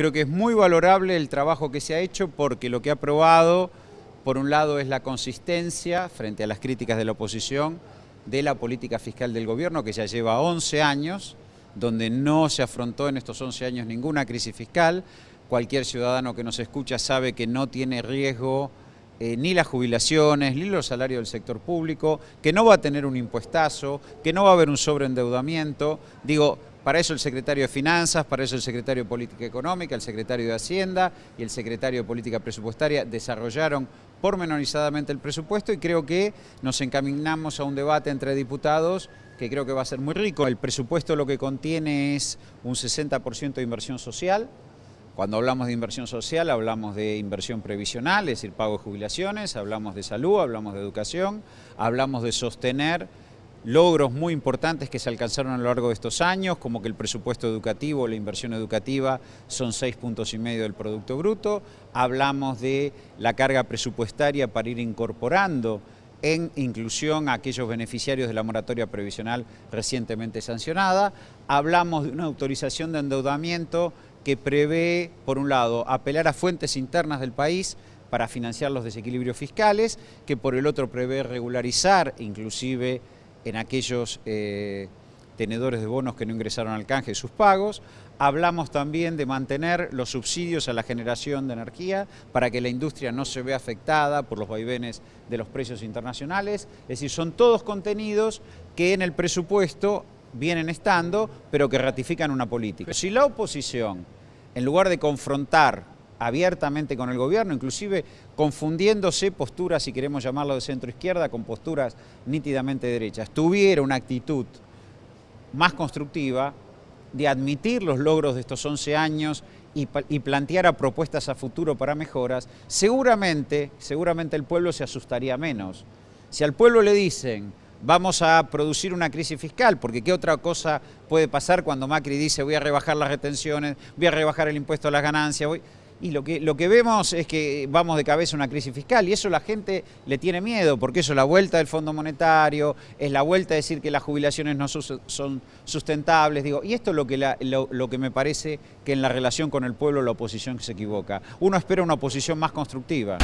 Creo que es muy valorable el trabajo que se ha hecho porque lo que ha probado, por un lado, es la consistencia frente a las críticas de la oposición de la política fiscal del gobierno que ya lleva 11 años, donde no se afrontó en estos 11 años ninguna crisis fiscal. Cualquier ciudadano que nos escucha sabe que no tiene riesgo eh, ni las jubilaciones, ni los salarios del sector público, que no va a tener un impuestazo, que no va a haber un sobreendeudamiento. Digo, para eso el secretario de Finanzas, para eso el secretario de Política Económica, el secretario de Hacienda y el secretario de Política Presupuestaria desarrollaron pormenorizadamente el presupuesto y creo que nos encaminamos a un debate entre diputados que creo que va a ser muy rico. El presupuesto lo que contiene es un 60% de inversión social. Cuando hablamos de inversión social hablamos de inversión previsional, es decir, pago de jubilaciones, hablamos de salud, hablamos de educación, hablamos de sostener logros muy importantes que se alcanzaron a lo largo de estos años, como que el presupuesto educativo, la inversión educativa son seis puntos y medio del Producto Bruto. Hablamos de la carga presupuestaria para ir incorporando en inclusión a aquellos beneficiarios de la moratoria previsional recientemente sancionada. Hablamos de una autorización de endeudamiento que prevé, por un lado, apelar a fuentes internas del país para financiar los desequilibrios fiscales, que por el otro prevé regularizar inclusive en aquellos eh, tenedores de bonos que no ingresaron al canje sus pagos. Hablamos también de mantener los subsidios a la generación de energía para que la industria no se vea afectada por los vaivenes de los precios internacionales. Es decir, son todos contenidos que en el presupuesto vienen estando, pero que ratifican una política. Si la oposición, en lugar de confrontar abiertamente con el gobierno, inclusive confundiéndose posturas, si queremos llamarlo de centro izquierda, con posturas nítidamente derechas, tuviera una actitud más constructiva de admitir los logros de estos 11 años y, y planteara propuestas a futuro para mejoras, seguramente, seguramente el pueblo se asustaría menos. Si al pueblo le dicen, vamos a producir una crisis fiscal, porque ¿qué otra cosa puede pasar cuando Macri dice voy a rebajar las retenciones, voy a rebajar el impuesto a las ganancias? Voy... Y lo que, lo que vemos es que vamos de cabeza a una crisis fiscal y eso la gente le tiene miedo, porque eso es la vuelta del Fondo Monetario, es la vuelta a decir que las jubilaciones no son sustentables. Digo, y esto es lo que, lo que me parece que en la relación con el pueblo la oposición se equivoca. Uno espera una oposición más constructiva.